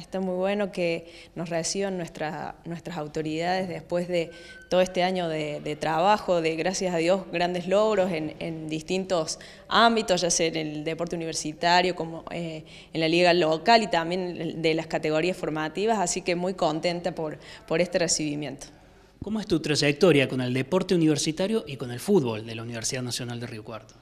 está muy bueno que nos reciban nuestras autoridades después de todo este año de, trabajo, de gracias a Dios grandes logros en, distintos ámbitos, ya sea en el deporte universitario, como eh, en la liga local y también de las categorías formativas, así que muy contenta por, por este recibimiento. ¿Cómo es tu trayectoria con el deporte universitario y con el fútbol de la Universidad Nacional de Río Cuarto?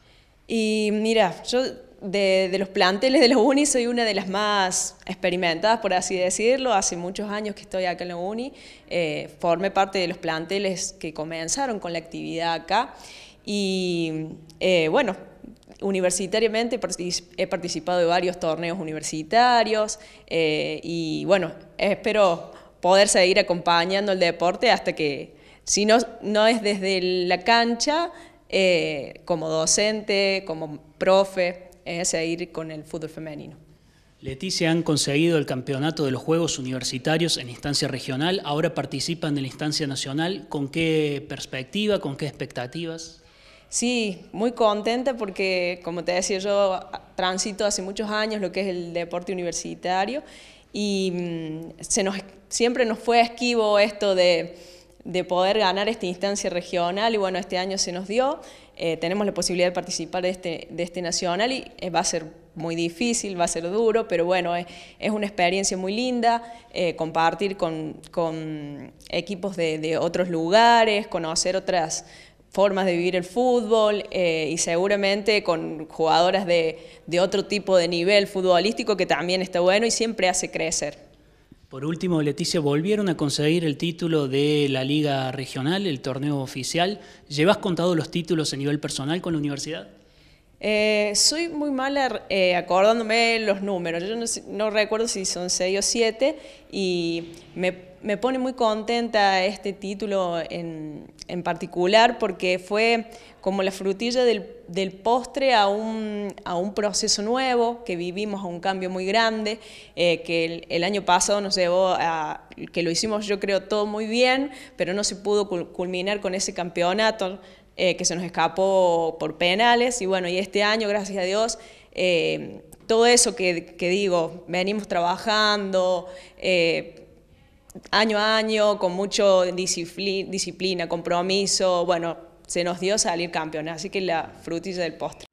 Y mira, yo de, los planteles de la uni soy una de las más experimentadas, por así decirlo. Hace muchos años que estoy acá en la uni. Eh, formé parte de los planteles que comenzaron con la actividad acá. Y eh, bueno, universitariamente he participado de varios torneos universitarios eh, y bueno, espero poder seguir acompañando el deporte hasta que, si no, no es desde la cancha, como docente, como profe, es ir con el fútbol femenino. Leticia, han conseguido el campeonato de los Juegos Universitarios en instancia regional, ahora participan en la instancia nacional. ¿Con qué perspectiva, con qué expectativas? Sí, muy contenta porque, como te decía, yo transito hace muchos años lo que es el deporte universitario y mm, se nos, siempre nos fue esquivo esto de de poder ganar esta instancia regional y bueno, este año se nos dio, eh, tenemos la posibilidad de participar de este, de este nacional y eh, va a ser muy difícil, va a ser duro, pero bueno, es, una experiencia muy linda, eh, compartir con, equipos de, otros lugares, conocer otras formas de vivir el fútbol y seguramente con jugadoras de, de otro tipo de nivel futbolístico que también está bueno y siempre hace crecer. Por último, Leticia, volvieron a conseguir el título de la Liga Regional, el torneo oficial. ¿Llevas contado los títulos a nivel personal con la universidad? Eh, soy muy mala eh, acordándome los números. Yo no, recuerdo si son 6 o 7 y me me pone muy contenta este título en, particular porque fue como la frutilla del, postre a un, a un, proceso nuevo que vivimos, a un cambio muy grande, eh, que el, año pasado nos llevó a, que lo hicimos yo creo todo muy bien, pero no se pudo culminar con ese campeonato eh, que se nos escapó por penales y bueno, y este año, gracias a Dios, eh, todo eso que, digo, venimos trabajando, año a año, con mucho disciplina, compromiso, bueno, se nos dio salir campeones, así que la frutilla del postre.